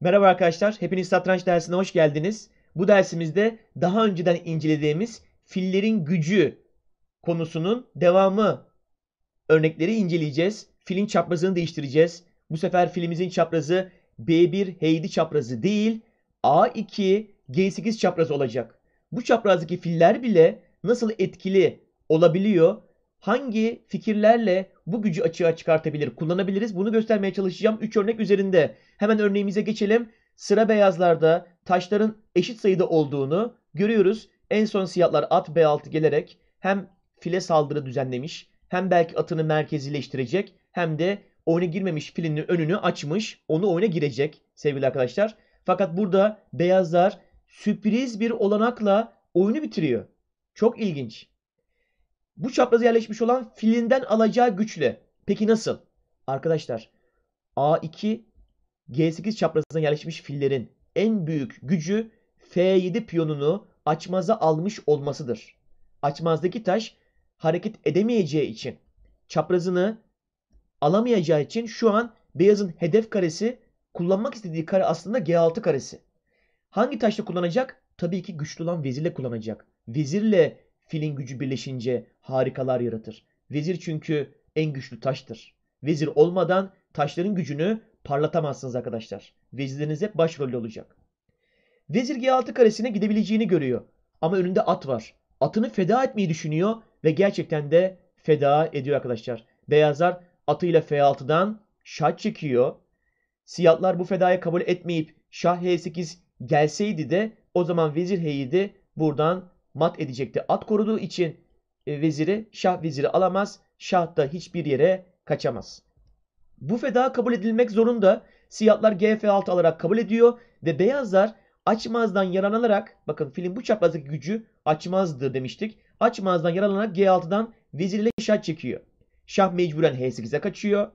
Merhaba arkadaşlar, hepiniz satranç dersine hoş geldiniz. Bu dersimizde daha önceden incelediğimiz fillerin gücü konusunun devamı örnekleri inceleyeceğiz. Filin çaprazını değiştireceğiz. Bu sefer filimizin çaprazı B1 H7 çaprazı değil, A2 G8 çaprazı olacak. Bu çaprazdaki filler bile nasıl etkili olabiliyor hangi fikirlerle bu gücü açığa çıkartabilir, kullanabiliriz? Bunu göstermeye çalışacağım 3 örnek üzerinde. Hemen örneğimize geçelim. Sıra beyazlarda taşların eşit sayıda olduğunu görüyoruz. En son siyahlar at B6 gelerek hem file saldırı düzenlemiş, hem belki atını merkezileştirecek, hem de oyuna girmemiş filinin önünü açmış, onu oyuna girecek sevgili arkadaşlar. Fakat burada beyazlar sürpriz bir olanakla oyunu bitiriyor. Çok ilginç bu çapraza yerleşmiş olan filinden alacağı güçle. Peki nasıl? Arkadaşlar A2 G8 çaprazına yerleşmiş fillerin en büyük gücü F7 piyonunu açmaza almış olmasıdır. Açmazdaki taş hareket edemeyeceği için çaprazını alamayacağı için şu an beyazın hedef karesi kullanmak istediği kare aslında G6 karesi. Hangi taşla kullanacak? Tabii ki güçlü olan vezirle kullanacak. Vezirle Filin gücü birleşince harikalar yaratır. Vezir çünkü en güçlü taştır. Vezir olmadan taşların gücünü parlatamazsınız arkadaşlar. Vezirleriniz hep başrolde olacak. Vezir G6 karesine gidebileceğini görüyor. Ama önünde at var. Atını feda etmeyi düşünüyor ve gerçekten de feda ediyor arkadaşlar. Beyazlar atıyla F6'dan şah çekiyor. Siyahlar bu fedaya kabul etmeyip şah H8 gelseydi de o zaman vezir heyidi buradan mat edecekti. At koruduğu için e, veziri, şah veziri alamaz. Şah da hiçbir yere kaçamaz. Bu feda kabul edilmek zorunda. Siyahlar GF6 alarak kabul ediyor ve beyazlar açmazdan yararlanarak bakın film bu çaprazdaki gücü açmazdı demiştik. Açmazdan yaralanarak G6'dan vezir şah çekiyor. Şah mecburen H8'e kaçıyor.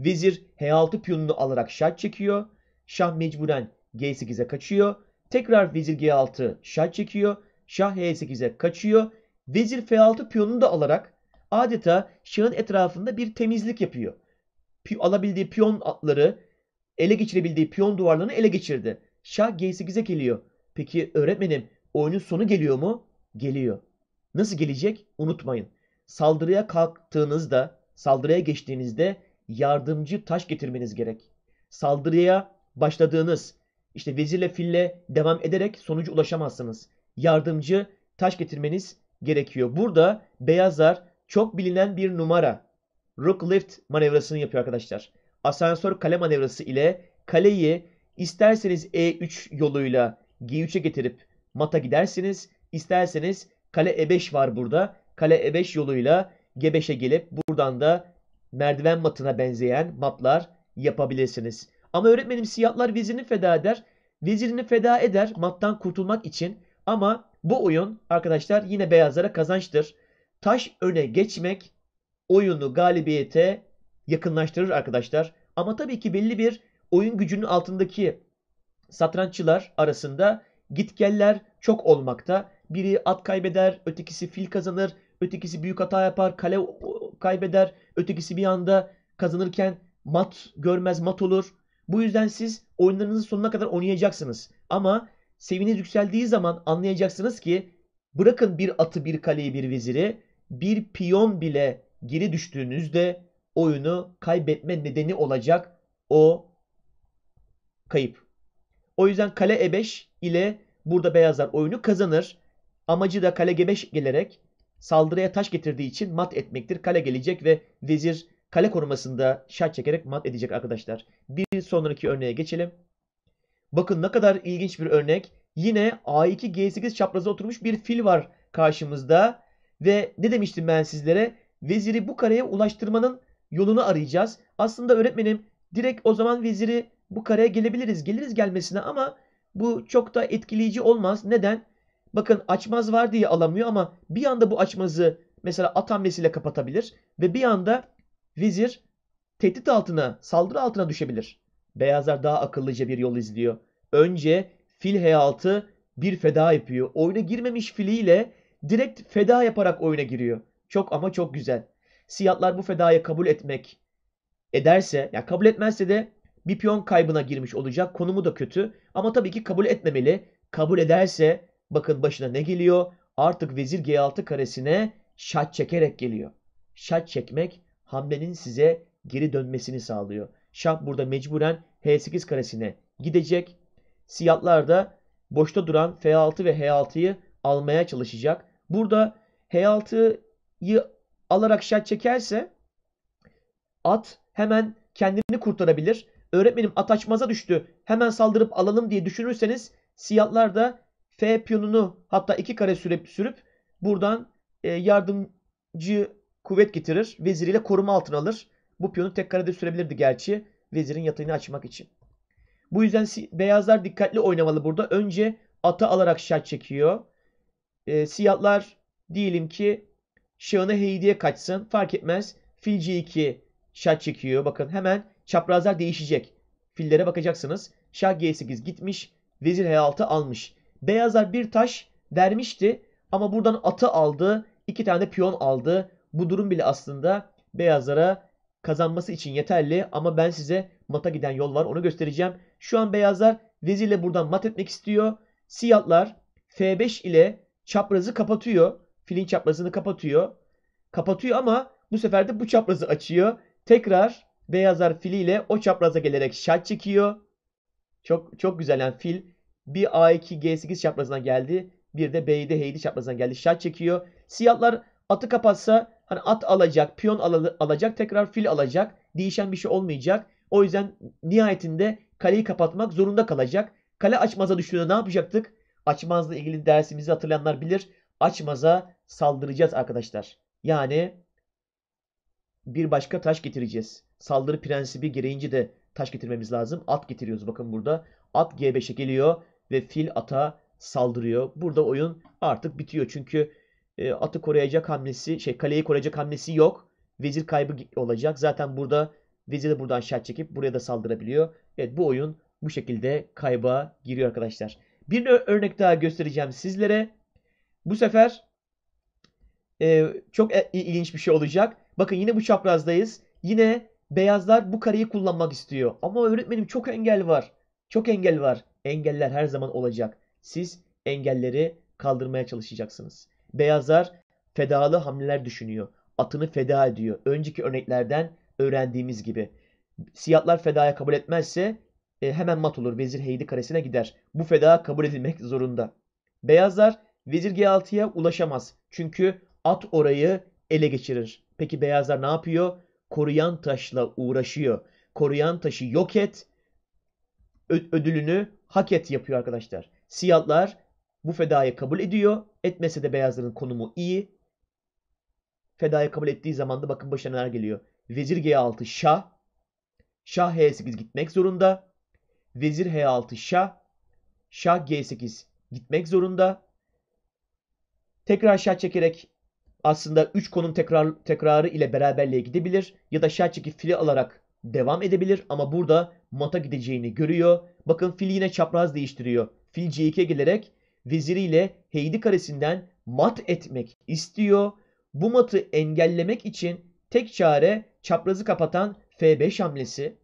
Vezir H6 piyonunu alarak şah çekiyor. Şah mecburen G8'e kaçıyor. Tekrar vezir G6 şah çekiyor. Şah H8'e kaçıyor. Vezir F6 piyonunu da alarak adeta şahın etrafında bir temizlik yapıyor. Pi alabildiği piyon atları, ele geçirebildiği piyon duvarlarını ele geçirdi. Şah G8'e geliyor. Peki öğretmenim oyunun sonu geliyor mu? Geliyor. Nasıl gelecek? Unutmayın. Saldırıya kalktığınızda, saldırıya geçtiğinizde yardımcı taş getirmeniz gerek. Saldırıya başladığınız, işte vezirle fille devam ederek sonuca ulaşamazsınız yardımcı taş getirmeniz gerekiyor. Burada beyazlar çok bilinen bir numara. Rook lift manevrasını yapıyor arkadaşlar. Asansör kale manevrası ile kaleyi isterseniz E3 yoluyla G3'e getirip mata gidersiniz. İsterseniz kale E5 var burada. Kale E5 yoluyla G5'e gelip buradan da merdiven matına benzeyen matlar yapabilirsiniz. Ama öğretmenim siyahlar vezirini feda eder. Vezirini feda eder mattan kurtulmak için. Ama bu oyun arkadaşlar yine beyazlara kazançtır. Taş öne geçmek oyunu galibiyete yakınlaştırır arkadaşlar. Ama tabii ki belli bir oyun gücünün altındaki satranççılar arasında gitgeller çok olmakta. Biri at kaybeder, ötekisi fil kazanır, ötekisi büyük hata yapar, kale kaybeder, ötekisi bir anda kazanırken mat görmez mat olur. Bu yüzden siz oyunlarınızın sonuna kadar oynayacaksınız. Ama Seviniz yükseldiği zaman anlayacaksınız ki bırakın bir atı, bir kaleyi, bir veziri bir piyon bile geri düştüğünüzde oyunu kaybetme nedeni olacak o kayıp. O yüzden kale e5 ile burada beyazlar oyunu kazanır. Amacı da kale g5 gelerek saldırıya taş getirdiği için mat etmektir. Kale gelecek ve vezir kale korumasında şah çekerek mat edecek arkadaşlar. Bir sonraki örneğe geçelim. Bakın ne kadar ilginç bir örnek. Yine A2G8 çaprazı oturmuş bir fil var karşımızda. Ve ne demiştim ben sizlere? Veziri bu kareye ulaştırmanın yolunu arayacağız. Aslında öğretmenim direkt o zaman veziri bu kareye gelebiliriz. Geliriz gelmesine ama bu çok da etkileyici olmaz. Neden? Bakın açmaz var diye alamıyor ama bir anda bu açmazı mesela at hamlesiyle kapatabilir. Ve bir anda vezir tehdit altına, saldırı altına düşebilir. Beyazlar daha akıllıca bir yol izliyor. Önce fil H6 bir feda yapıyor. Oyuna girmemiş filiyle direkt feda yaparak oyuna giriyor. Çok ama çok güzel. Siyahlar bu fedayı kabul etmek ederse, ya yani kabul etmezse de bir piyon kaybına girmiş olacak. Konumu da kötü ama tabii ki kabul etmemeli. Kabul ederse bakın başına ne geliyor? Artık vezir G6 karesine şat çekerek geliyor. Şat çekmek hamlenin size geri dönmesini sağlıyor. Şah burada mecburen H8 karesine gidecek. Siyahlar da boşta duran F6 ve H6'yı almaya çalışacak. Burada H6'yı alarak şah çekerse at hemen kendini kurtarabilir. Öğretmenim at açmaza düştü. Hemen saldırıp alalım diye düşünürseniz siyahlar da F piyonunu hatta iki kare sürüp, sürüp buradan e, yardımcı kuvvet getirir. Veziriyle koruma altına alır. Bu piyonu tek karede sürebilirdi gerçi vezirin yatağını açmak için. Bu yüzden beyazlar dikkatli oynamalı burada. Önce ata alarak şah çekiyor. E, siyahlar diyelim ki şahına heydiye kaçsın. Fark etmez. Fil c2 şah çekiyor. Bakın hemen çaprazlar değişecek. Fillere bakacaksınız. Şah g8 gitmiş. Vezir h6 almış. Beyazlar bir taş vermişti. Ama buradan atı aldı. iki tane de piyon aldı. Bu durum bile aslında beyazlara kazanması için yeterli ama ben size mata giden yol var onu göstereceğim. Şu an beyazlar vezirle buradan mat etmek istiyor. Siyahlar F5 ile çaprazı kapatıyor. Filin çaprazını kapatıyor. Kapatıyor ama bu sefer de bu çaprazı açıyor. Tekrar beyazlar filiyle o çapraza gelerek şat çekiyor. Çok çok güzel yani fil bir A2 G8 çaprazına geldi. Bir de b5 h H'de çaprazına geldi. şat çekiyor. Siyahlar atı kapatsa Hani at alacak, piyon al alacak, tekrar fil alacak. Değişen bir şey olmayacak. O yüzden nihayetinde kaleyi kapatmak zorunda kalacak. Kale açmaza düştüğünde ne yapacaktık? Açmazla ilgili dersimizi hatırlayanlar bilir. Açmaza saldıracağız arkadaşlar. Yani bir başka taş getireceğiz. Saldırı prensibi gereğince de taş getirmemiz lazım. At getiriyoruz bakın burada. At G5'e geliyor ve fil ata saldırıyor. Burada oyun artık bitiyor çünkü e, atı koruyacak hamlesi, şey kaleyi koruyacak hamlesi yok. Vezir kaybı olacak. Zaten burada vezir de buradan şart çekip buraya da saldırabiliyor. Evet bu oyun bu şekilde kayba giriyor arkadaşlar. Bir örnek daha göstereceğim sizlere. Bu sefer e, çok e, ilginç bir şey olacak. Bakın yine bu çaprazdayız. Yine beyazlar bu kareyi kullanmak istiyor. Ama öğretmenim çok engel var. Çok engel var. Engeller her zaman olacak. Siz engelleri kaldırmaya çalışacaksınız. Beyazlar fedalı hamleler düşünüyor. Atını feda ediyor. Önceki örneklerden öğrendiğimiz gibi. Siyahlar fedaya kabul etmezse e, hemen mat olur. Vezir Heydi karesine gider. Bu feda kabul edilmek zorunda. Beyazlar vezir G6'ya ulaşamaz. Çünkü at orayı ele geçirir. Peki beyazlar ne yapıyor? Koruyan taşla uğraşıyor. Koruyan taşı yok et. Ödülünü hak et yapıyor arkadaşlar. Siyahlar bu fedayı kabul ediyor. Etmese de beyazların konumu iyi. Fedayı kabul ettiği zaman da bakın başına neler geliyor. Vezir G6 Şah. Şah H8 gitmek zorunda. Vezir H6 Şah. Şah G8 gitmek zorunda. Tekrar şah çekerek aslında 3 konum tekrar, tekrarı ile beraberliğe gidebilir. Ya da şah çekip fili alarak devam edebilir. Ama burada mata gideceğini görüyor. Bakın fil yine çapraz değiştiriyor. Fil C2'ye gelerek veziriyle Heydi karesinden mat etmek istiyor. Bu matı engellemek için tek çare çaprazı kapatan F5 hamlesi.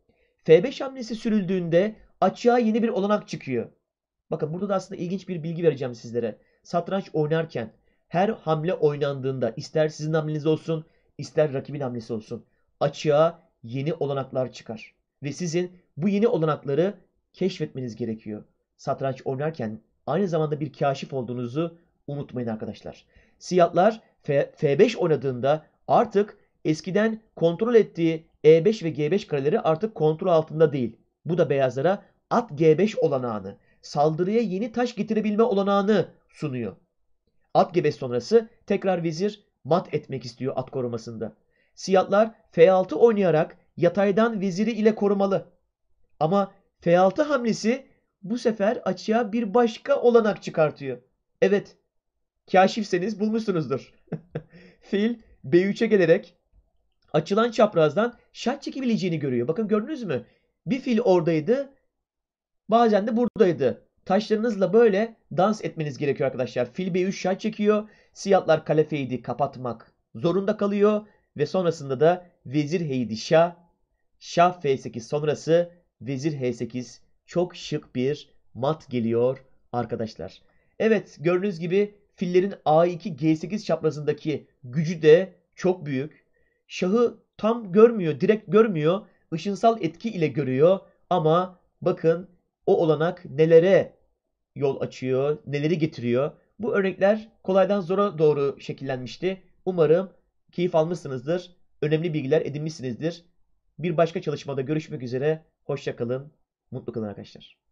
F5 hamlesi sürüldüğünde açığa yeni bir olanak çıkıyor. Bakın burada da aslında ilginç bir bilgi vereceğim sizlere. Satranç oynarken her hamle oynandığında ister sizin hamleniz olsun ister rakibin hamlesi olsun açığa yeni olanaklar çıkar. Ve sizin bu yeni olanakları keşfetmeniz gerekiyor. Satranç oynarken aynı zamanda bir kaşif olduğunuzu unutmayın arkadaşlar. Siyahlar F 5 oynadığında artık eskiden kontrol ettiği E5 ve G5 kareleri artık kontrol altında değil. Bu da beyazlara at G5 olanağını, saldırıya yeni taş getirebilme olanağını sunuyor. At G5 sonrası tekrar vezir mat etmek istiyor at korumasında. Siyahlar F6 oynayarak yataydan veziri ile korumalı. Ama F6 hamlesi bu sefer açığa bir başka olanak çıkartıyor. Evet, kaşifseniz bulmuşsunuzdur. Fil B3'e gelerek açılan çaprazdan şart çekebileceğini görüyor. Bakın gördünüz mü? Bir fil oradaydı, bazen de buradaydı. Taşlarınızla böyle dans etmeniz gerekiyor arkadaşlar. Fil B3 şart çekiyor. Siyahlar kale kapatmak zorunda kalıyor. Ve sonrasında da vezir heydi şah. Şah F8 sonrası vezir H8 çok şık bir mat geliyor arkadaşlar. Evet gördüğünüz gibi fillerin A2-G8 çaprazındaki gücü de çok büyük. Şahı tam görmüyor, direkt görmüyor. Işınsal etki ile görüyor ama bakın o olanak nelere yol açıyor, neleri getiriyor. Bu örnekler kolaydan zora doğru şekillenmişti. Umarım keyif almışsınızdır, önemli bilgiler edinmişsinizdir. Bir başka çalışmada görüşmek üzere, hoşçakalın. Mutlu kalın arkadaşlar.